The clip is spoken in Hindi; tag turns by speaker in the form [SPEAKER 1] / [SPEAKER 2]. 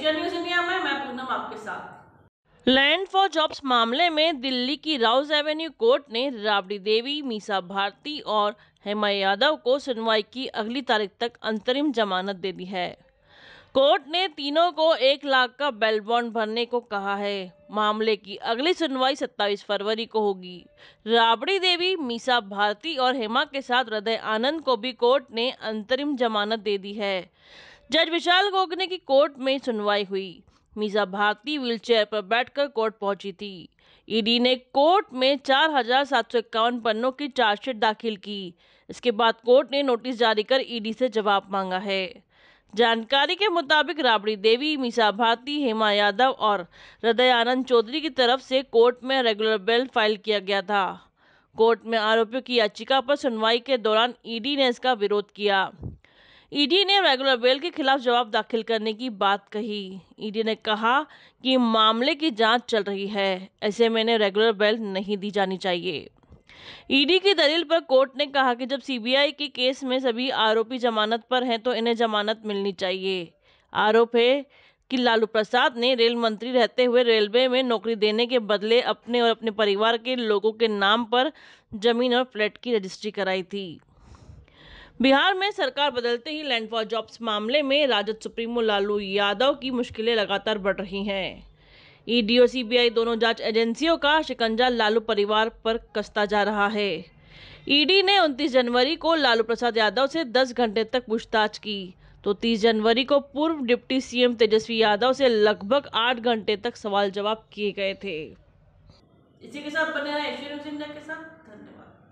[SPEAKER 1] एशिया न्यूज इंडिया में मैं पूनम आपके साथ लैंड फॉर जॉब्स मामले में दिल्ली की राउस एवेन्यू कोर्ट ने राबड़ी देवी मीसा भारती और हेमा यादव को सुनवाई की अगली तारीख तक अंतरिम जमानत दे दी है कोर्ट ने तीनों को एक लाख का बेल बॉन्ड भरने को कहा है मामले की अगली सुनवाई 27 फरवरी को होगी राबड़ी देवी मीसा भारती और हेमा के साथ हृदय आनंद को भी कोर्ट ने अंतरिम जमानत दे दी है जज विशाल गोगने की कोर्ट में सुनवाई हुई मीसा भारती व्हीलचेयर पर बैठकर कोर्ट पहुंची थी ईडी e ने कोर्ट में चार हजार सात सौ इक्यावन पन्नों की चार्जशीट दाखिल की इसके बाद कोर्ट ने नोटिस जारी कर ईडी e से जवाब मांगा है जानकारी के मुताबिक राबड़ी देवी मीसा भारती हेमा यादव और हृदय आनंद चौधरी की तरफ से कोर्ट में रेगुलर बेल फाइल किया गया था कोर्ट में आरोपियों की याचिका पर सुनवाई के दौरान ईडी e ने इसका विरोध किया ईडी ने रेगुलर बेल के खिलाफ जवाब दाखिल करने की बात कही ईडी ने कहा कि मामले की जांच चल रही है ऐसे में इन्हें रेगुलर बेल नहीं दी जानी चाहिए ईडी की दलील पर कोर्ट ने कहा कि जब सीबीआई के केस में सभी आरोपी जमानत पर हैं तो इन्हें जमानत मिलनी चाहिए आरोप है कि लालू प्रसाद ने रेल मंत्री रहते हुए रेलवे में नौकरी देने के बदले अपने और अपने परिवार के लोगों के नाम पर जमीन और फ्लैट की रजिस्ट्री कराई थी बिहार में सरकार बदलते ही लैंडफॉर जॉब्स मामले में राजद सुप्रीमो लालू यादव की मुश्किलें लगातार बढ़ रही हैं ईडी और सीबीआई दोनों जांच एजेंसियों का शिकंजा लालू परिवार पर कसता जा रहा है ईडी ने 29 जनवरी को लालू प्रसाद यादव से 10 घंटे तक पूछताछ की तो 30 जनवरी को पूर्व डिप्टी सीएम तेजस्वी यादव से लगभग 8 घंटे तक सवाल जवाब किए गए थे इसी
[SPEAKER 2] के साथ बने रहे के साथ
[SPEAKER 1] धन्यवाद